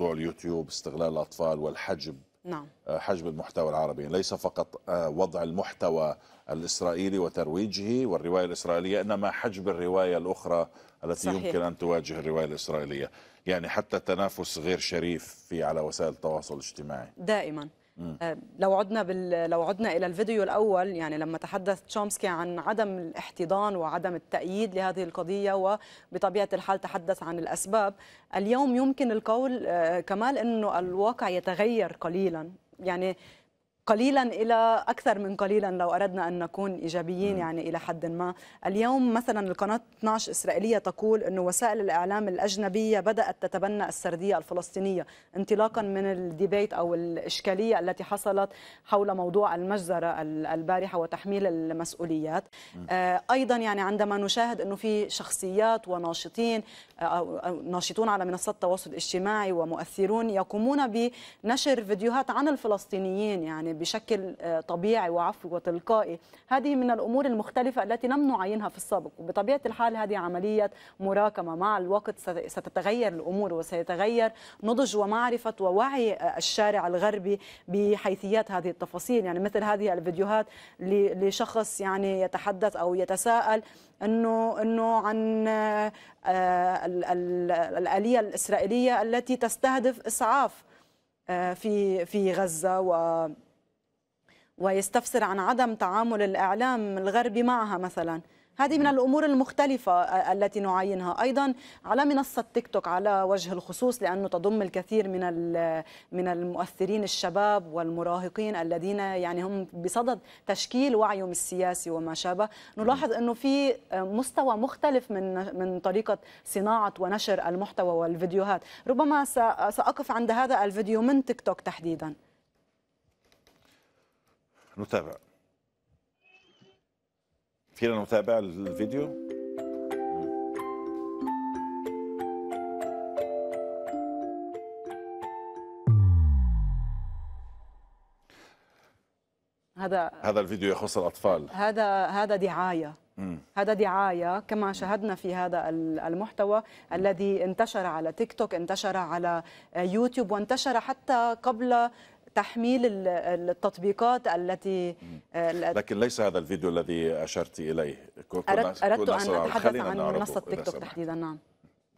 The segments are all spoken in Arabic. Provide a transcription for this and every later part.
موضوع اليوتيوب استغلال الأطفال والحجب نعم. آه، حجب المحتوى العربي ليس فقط آه، وضع المحتوى الإسرائيلي وترويجه والرواية الإسرائيلية إنما حجب الرواية الأخرى التي صحيح. يمكن أن تواجه الرواية الإسرائيلية يعني حتى تنافس غير شريف في على وسائل التواصل الاجتماعي دائما آه، لو عدنا بال... لو عدنا الى الفيديو الاول يعني لما تحدث تشومسكي عن عدم الاحتضان وعدم التأييد لهذه القضيه وبطبيعه الحال تحدث عن الاسباب، اليوم يمكن القول آه، كمال انه الواقع يتغير قليلا، يعني قليلا الى اكثر من قليلا لو اردنا ان نكون ايجابيين يعني الى حد ما اليوم مثلا القناه 12 اسرائيليه تقول انه وسائل الاعلام الاجنبيه بدات تتبنى السرديه الفلسطينيه انطلاقا من الديبيت او الاشكاليه التي حصلت حول موضوع المجزره البارحه وتحميل المسؤوليات آه، ايضا يعني عندما نشاهد انه في شخصيات وناشطين آه، ناشطون على منصات التواصل الاجتماعي ومؤثرون يقومون بنشر فيديوهات عن الفلسطينيين يعني بشكل آه، طبيعي وعفوي وتلقائي هذه من الأمور المختلفة التي لم نعاينها في السابق وبطبيعة الحال هذه عملية مراكمة مع الوقت ستتغير الأمور وسيتغير نضج ومعرفة ووعي آه، الشارع الغربي بحيثيات هذه التفاصيل يعني مثل هذه الفيديوهات لشخص يعني يتحدث أو يتساءل انه انه عن آه، الاليه الاسرائيليه التي تستهدف اسعاف في في غزه و ويستفسر عن عدم تعامل الإعلام الغربي معها مثلا هذه من الأمور المختلفة التي نعاينها أيضا على منصة تيك توك على وجه الخصوص لأنه تضم الكثير من من المؤثرين الشباب والمراهقين الذين يعني هم بصدد تشكيل وعيهم السياسي وما شابه نلاحظ أنه في مستوى مختلف من من طريقة صناعة ونشر المحتوى والفيديوهات ربما سأقف عند هذا الفيديو من تيك توك تحديداً نتابع فينا نتابع الفيديو هذا هذا الفيديو يخص الاطفال هذا هذا دعايه مم. هذا دعايه كما شاهدنا في هذا المحتوى الذي انتشر على تيك توك انتشر على يوتيوب وانتشر حتى قبل تحميل التطبيقات التي لكن ليس هذا الفيديو الذي اشرت اليه اردت اردت ان اتحدث عن منصه تيك توك تحديدا نعم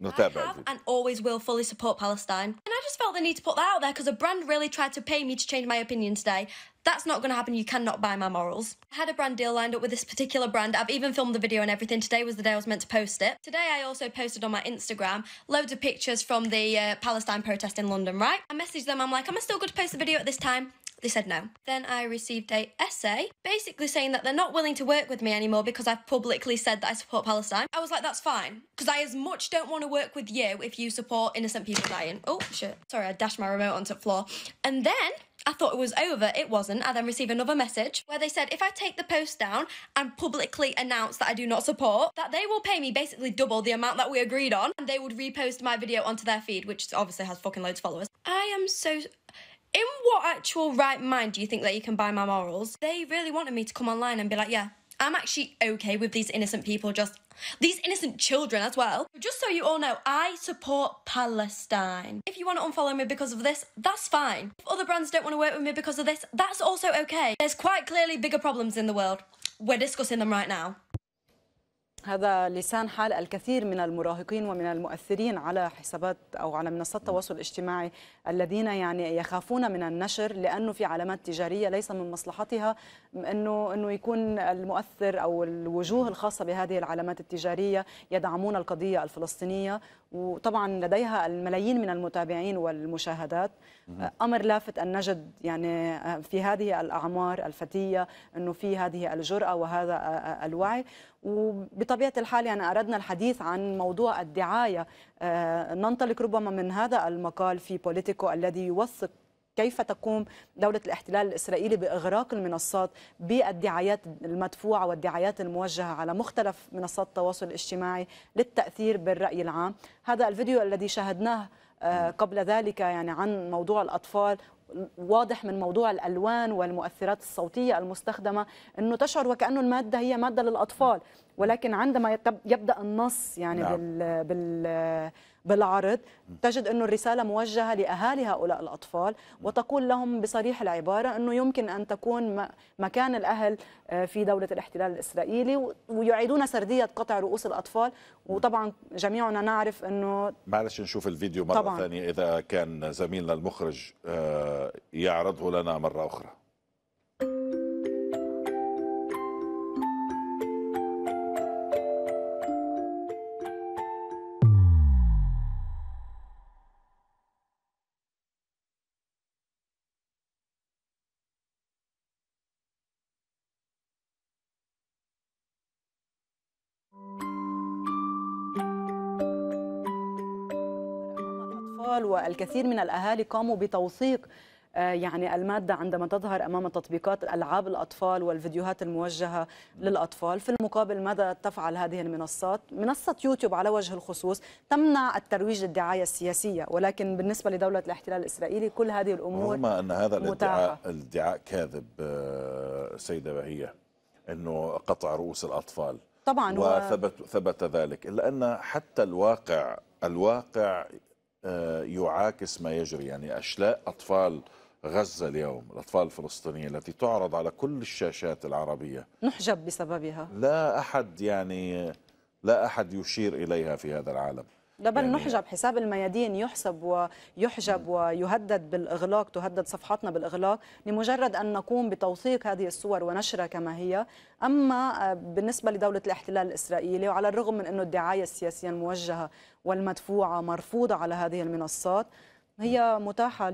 نتابع I have and always will fully support Palestine. And I just felt the need to put that out there because a brand really tried to pay me to change my opinion today. That's not going to happen. You cannot buy my morals. I had a brand deal lined up with this particular brand. I've even filmed the video and everything. Today was the day I was meant to post it. Today I also posted on my Instagram loads of pictures from the uh, Palestine protest in London, right? I messaged them. I'm like, am I still good to post the video at this time? They said no. Then I received a essay basically saying that they're not willing to work with me anymore because I've publicly said that I support Palestine. I was like, that's fine because I as much don't want to work with you if you support innocent people dying. Oh shit! Sorry, I dashed my remote onto the floor. And then I thought it was over. It wasn't. I then received another message where they said if I take the post down and publicly announce that I do not support, that they will pay me basically double the amount that we agreed on and they would repost my video onto their feed, which obviously has fucking loads of followers. I am so. In what actual right mind do you think that you can buy my morals? They really wanted me to come online and be like, yeah, I'm actually okay with these innocent people just these innocent children as well. Just so you all know, I support Palestine. If you want to unfollow me because of this, that's fine. If other brands don't want to work with me because of this, that's also okay. There's quite clearly bigger problems in the world. We're discussing them right now. هذا لسان حال الكثير من المراهقين ومن المؤثرين على حسابات او على منصات التواصل الاجتماعي الذين يعني يخافون من النشر لانه في علامات تجاريه ليس من مصلحتها انه انه يكون المؤثر او الوجوه الخاصه بهذه العلامات التجاريه يدعمون القضيه الفلسطينيه وطبعا لديها الملايين من المتابعين والمشاهدات امر لافت ان نجد يعني آه، في هذه الاعمار الفتيه انه في هذه الجراه وهذا آه، آه، الوعي وبطبيعه الحال يعني اردنا الحديث عن موضوع الدعايه ننطلق ربما من هذا المقال في بوليتيكو الذي يوثق كيف تقوم دولة الاحتلال الإسرائيلي بإغراق المنصات بالدعايات المدفوعة والدعايات الموجهة على مختلف منصات التواصل الاجتماعي للتأثير بالرأي العام هذا الفيديو الذي شاهدناه آه، قبل ذلك يعني عن موضوع الأطفال واضح من موضوع الالوان والمؤثرات الصوتيه المستخدمه انه تشعر وكانه الماده هي ماده للاطفال ولكن عندما يبدا النص يعني نعم. بال, بال بالعرض تجد أن الرسالة موجهة لأهالي هؤلاء الأطفال وتقول لهم بصريح العبارة أنه يمكن أن تكون مكان الأهل آه، في دولة الاحتلال الإسرائيلي ويعيدون سردية قطع رؤوس الأطفال وطبعا جميعنا نعرف أنه معلش نشوف الفيديو مرة طبعاً. ثانية إذا كان زميلنا المخرج آه، يعرضه لنا مرة أخرى الأطفال والكثير من الأهالي قاموا بتوثيق آه، يعني المادة عندما تظهر أمام تطبيقات ألعاب الأطفال والفيديوهات الموجهة للأطفال في المقابل ماذا تفعل هذه المنصات؟ منصة يوتيوب على وجه الخصوص تمنع الترويج للدعاية السياسية ولكن بالنسبة لدولة الاحتلال الإسرائيلي كل هذه الأمور رغم أن هذا الادعاء, الادعاء كاذب آه، سيدة بهية أنه قطع رؤوس الأطفال طبعا وثبت ثبت ذلك إلا أن حتى الواقع الواقع آه، يعاكس ما يجري يعني أشلاء أطفال غزة اليوم الأطفال الفلسطينية التي تعرض على كل الشاشات العربية نحجب بسببها لا أحد يعني لا أحد يشير إليها في هذا العالم ده بل يعني نحجب حساب الميادين يحسب ويحجب ويهدد بالإغلاق تهدد صفحاتنا بالإغلاق لمجرد أن نقوم بتوثيق هذه الصور ونشرها كما هي أما آه، بالنسبة لدولة الاحتلال الإسرائيلي وعلى الرغم من أنه الدعاية السياسية الموجهة والمدفوعة مرفوضة على هذه المنصات هي متاحة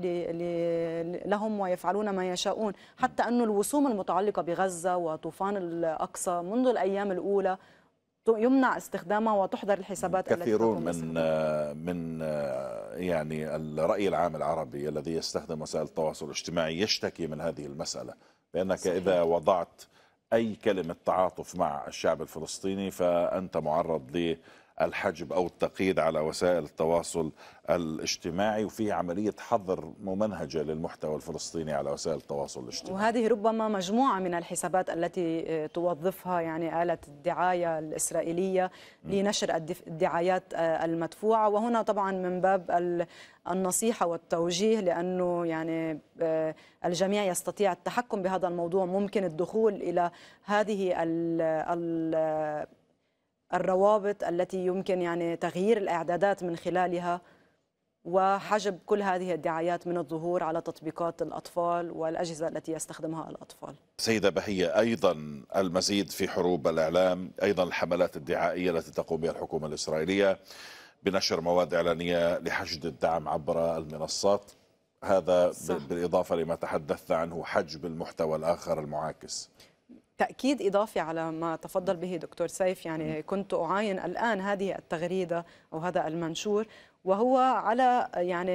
لهم ويفعلون ما يشاءون حتى أن الوسوم المتعلقة بغزة وطوفان الأقصى منذ الأيام الأولى يمنع استخدامها وتحظر الحسابات كثيرون التي من آه، من آه، يعني الراي العام العربي الذي يستخدم وسائل التواصل الاجتماعي يشتكي من هذه المساله بانك اذا وضعت اي كلمه تعاطف مع الشعب الفلسطيني فانت معرض الحجب أو التقييد على وسائل التواصل الاجتماعي وفي عملية حظر ممنهجة للمحتوى الفلسطيني على وسائل التواصل الاجتماعي وهذه ربما مجموعة من الحسابات التي آه، توظفها يعني آلة الدعاية الإسرائيلية لنشر الدعايات آه، المدفوعة وهنا طبعا من باب النصيحة والتوجيه لأنه يعني آه، الجميع يستطيع التحكم بهذا الموضوع ممكن الدخول إلى هذه ال ال الروابط التي يمكن يعني تغيير الاعدادات من خلالها وحجب كل هذه الدعايات من الظهور على تطبيقات الأطفال والأجهزة التي يستخدمها الأطفال سيدة بهية أيضا المزيد في حروب الإعلام أيضا الحملات الدعائية التي تقوم بها الحكومة الإسرائيلية بنشر مواد إعلانية لحشد الدعم عبر المنصات هذا صح. بالإضافة لما تحدثنا عنه حجب المحتوى الآخر المعاكس تأكيد إضافي على ما تفضل به دكتور سيف يعني كنت أعاين الآن هذه التغريدة أو هذا المنشور وهو على يعني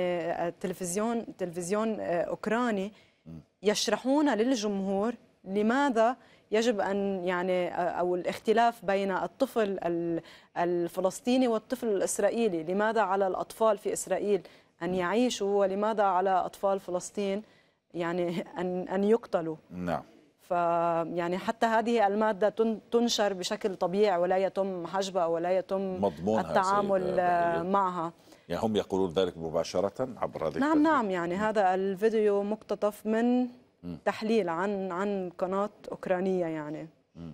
التلفزيون تلفزيون أوكراني يشرحون للجمهور لماذا يجب ان يعني او الاختلاف بين الطفل الفلسطيني والطفل الاسرائيلي، لماذا على الاطفال في اسرائيل ان يعيشوا ولماذا على اطفال فلسطين يعني ان ان يقتلوا؟ نعم فيعني حتى هذه المادة تنشر بشكل طبيعي ولا يتم حجبها ولا يتم مضمونها التعامل معها يعني هم يقولون ذلك مباشرة عبر هذه نعم نعم يعني هذا الفيديو مقتطف من م. تحليل عن عن قناة أوكرانية يعني م.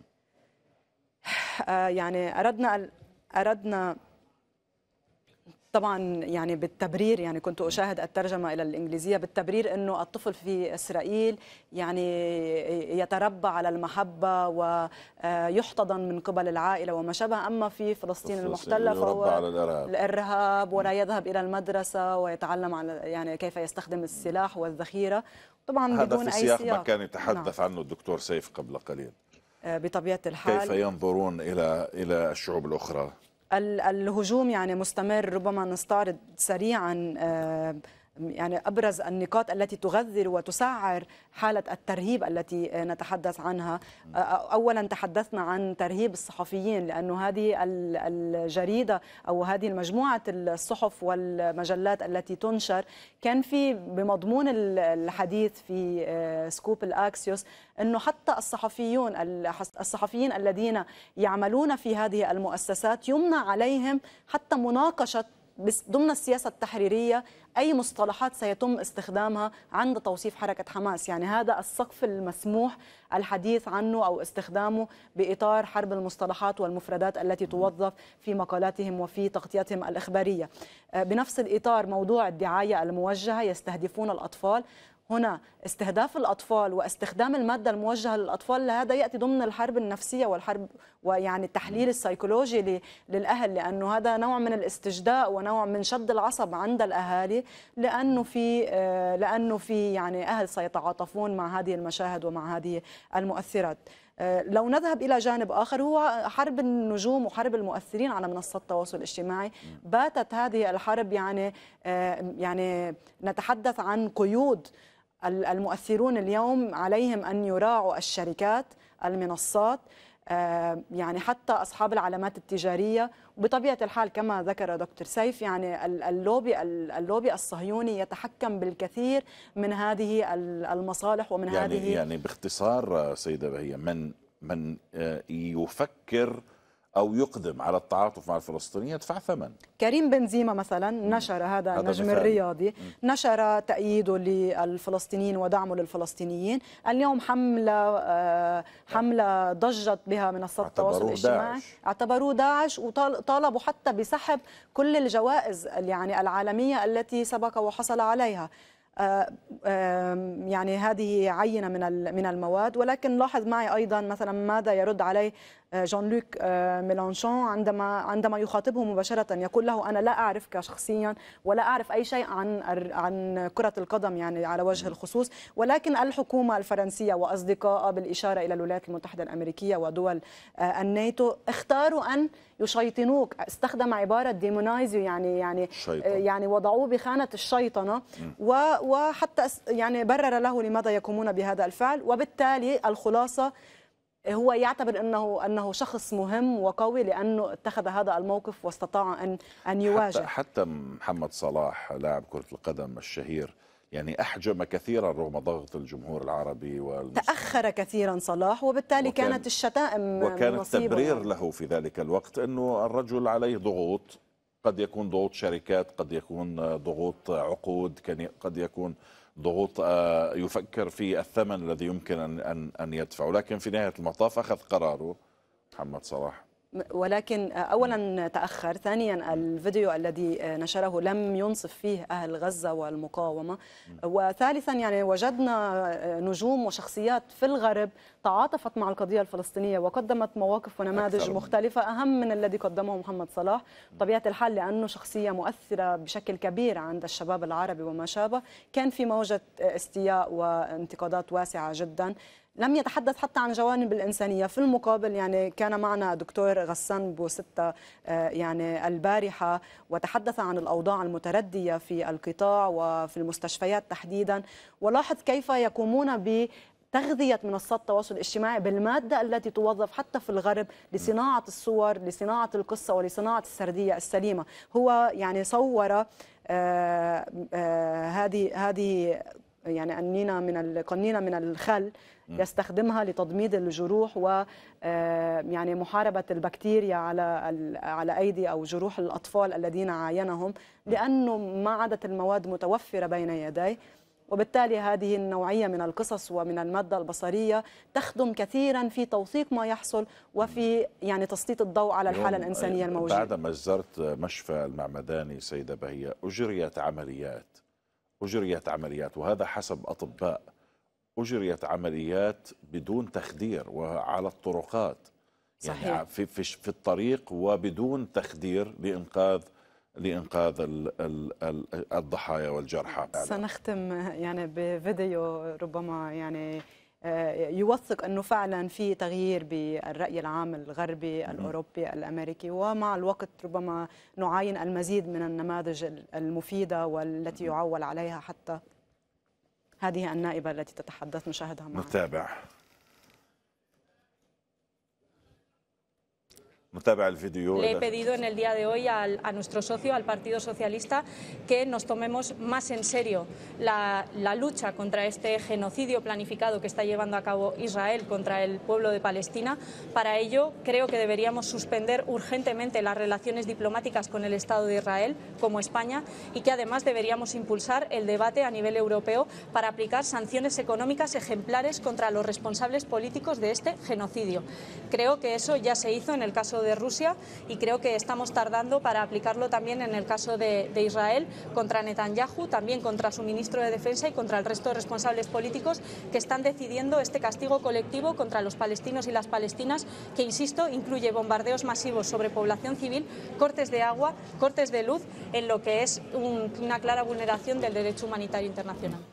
آه، يعني أردنا أردنا طبعا يعني بالتبرير يعني كنت اشاهد الترجمه الى الانجليزيه بالتبرير انه الطفل في اسرائيل يعني يتربى على المحبه ويحتضن من قبل العائله وما شابه اما في فلسطين المحتله فهو على الارهاب, الإرهاب ولا يذهب الى المدرسه ويتعلم على يعني كيف يستخدم السلاح والذخيره طبعا هذا بدون في سياق اي سياق ما كان يتحدث نعم. عنه الدكتور سيف قبل قليل آه، بطبيعه الحال كيف ينظرون الى الى الشعوب الاخرى الهجوم يعني مستمر ربما نستعرض سريعا آه، يعني ابرز النقاط التي تغذر وتسعر حاله الترهيب التي نتحدث عنها اولا تحدثنا عن ترهيب الصحفيين لانه هذه الجريده او هذه مجموعه الصحف والمجلات التي تنشر كان في بمضمون الحديث في آه، سكوب الاكسيوس انه حتى الصحفيون الصحفيين الذين يعملون في هذه المؤسسات يمنع عليهم حتى مناقشه ضمن السياسة التحريرية أي مصطلحات سيتم استخدامها عند توصيف حركة حماس يعني هذا السقف المسموح الحديث عنه أو استخدامه بإطار حرب المصطلحات والمفردات التي توظف في مقالاتهم وفي تغطيتهم الإخبارية آه، بنفس الإطار موضوع الدعاية الموجهة يستهدفون الأطفال هنا استهداف الأطفال واستخدام المادة الموجهة للأطفال هذا يأتي ضمن الحرب النفسية والحرب ويعني التحليل السيكولوجي للأهل لأنه هذا نوع من الاستجداء ونوع من شد العصب عند الأهالي لأنه في آه، لأنه في يعني أهل سيتعاطفون مع هذه المشاهد ومع هذه المؤثرات آه، لو نذهب إلى جانب آخر هو حرب النجوم وحرب المؤثرين على منصات التواصل الاجتماعي باتت هذه الحرب يعني آه، يعني نتحدث عن قيود المؤثرون اليوم عليهم أن يراعوا الشركات المنصات آه، يعني حتى أصحاب العلامات التجارية وبطبيعة الحال كما ذكر دكتور سيف يعني اللوبي اللوبي الصهيوني يتحكم بالكثير من هذه المصالح ومن يعني هذه يعني باختصار آه، سيدة بهية من من آه، يفكر أو يقدم على التعاطف مع الفلسطينيين يدفع ثمن كريم بنزيما مثلا نشر هذا النجم الرياضي نشر تأييده للفلسطينيين ودعمه للفلسطينيين اليوم حملة آه، حملة ضجت بها منصات التواصل الاجتماعي اعتبروه داعش وطالبوا حتى بسحب كل الجوائز يعني العالمية التي سبق وحصل عليها آه، يعني هذه عينه من من المواد ولكن لاحظ معي ايضا مثلا ماذا يرد عليه جون لوك ميلانشون عندما عندما يخاطبه مباشره يقول له انا لا اعرفك شخصيا ولا اعرف اي شيء عن عن كره القدم يعني على وجه الخصوص ولكن الحكومه الفرنسيه واصدقاء بالاشاره الى الولايات المتحده الامريكيه ودول آه، الناتو اختاروا ان يشيطنوك استخدم عباره ديمونايز يعني يعني آه، يعني وضعوه بخانه الشيطنه وحتى يعني برر له لماذا يقومون بهذا الفعل وبالتالي الخلاصه هو يعتبر انه انه شخص مهم وقوي لانه اتخذ هذا الموقف واستطاع ان ان يواجه حتى, حتى محمد صلاح لاعب كره القدم الشهير يعني احجم كثيرا رغم ضغط الجمهور العربي والمسلم. تاخر كثيرا صلاح وبالتالي وكان كانت الشتائم وكان التبرير له في ذلك الوقت انه الرجل عليه ضغوط قد يكون ضغوط شركات قد يكون ضغوط عقود قد يكون ضغوط آه، يفكر في الثمن الذي يمكن أن أن يدفعه لكن في نهاية المطاف أخذ قراره محمد صلاح ولكن اولا تاخر ثانيا الفيديو الذي نشره لم ينصف فيه اهل غزه والمقاومه وثالثا يعني وجدنا نجوم وشخصيات في الغرب تعاطفت مع القضيه الفلسطينيه وقدمت مواقف ونماذج مختلفه اهم من الذي قدمه محمد صلاح طبيعه الحال لانه شخصيه مؤثره بشكل كبير عند الشباب العربي وما شابه كان في موجه استياء وانتقادات واسعه جدا لم يتحدث حتى عن جوانب الإنسانية في المقابل يعني كان معنا دكتور غسان بوستة آه، يعني البارحة وتحدث عن الأوضاع المتردية في القطاع وفي المستشفيات تحديدا ولاحظ كيف يقومون ب تغذية منصات التواصل الاجتماعي بالمادة التي توظف حتى في الغرب لصناعة الصور لصناعة القصة ولصناعة السردية السليمة هو يعني صور آه، آه، هذه هذه يعني أنينة من قنينة من الخل يستخدمها لتضميد الجروح و آه، يعني محاربة البكتيريا على على أيدي أو جروح الأطفال الذين عاينهم لأنه ما عادت المواد متوفرة بين يديه وبالتالي هذه النوعية من القصص ومن المادة البصرية تخدم كثيرا في توثيق ما يحصل وفي يعني تسليط الضوء على الحالة الإنسانية الموجودة بعد ما زرت مشفى المعمداني سيدة بهية أجريت عمليات أجريت عمليات وهذا حسب أطباء أجريت عمليات بدون تخدير وعلى الطرقات يعني صحيح. يعني في, في, في الطريق وبدون تخدير لإنقاذ لإنقاذ الضحايا والجرحى سنختم يعني بفيديو ربما يعني آه، يوثق انه فعلا في تغيير بالراي العام الغربي الاوروبي الامريكي ومع الوقت ربما نعاين المزيد من النماذج المفيده والتي يعول عليها حتى هذه النائبه التي تتحدث نشاهدها معنا نتابع Le he pedido en el día de hoy a nuestro socio, al Partido Socialista, que nos tomemos más en serio la, la, lucha contra este genocidio planificado que está llevando a cabo Israel contra el pueblo de Palestina. Para ello, creo que deberíamos suspender urgentemente las relaciones diplomáticas con el Estado de Israel, como España, y que además deberíamos impulsar el debate a nivel europeo para aplicar sanciones económicas ejemplares contra los responsables políticos de este genocidio. Creo que eso ya se hizo en el caso de Rusia y creo que estamos tardando para aplicarlo también en el caso de, Israel contra Netanyahu, también contra su ministro de Defensa y contra el resto de responsables políticos que están decidiendo este castigo colectivo contra los palestinos y las palestinas, que, insisto, incluye bombardeos masivos sobre población civil, cortes de agua, cortes de luz, en lo que es una clara vulneración del derecho humanitario internacional.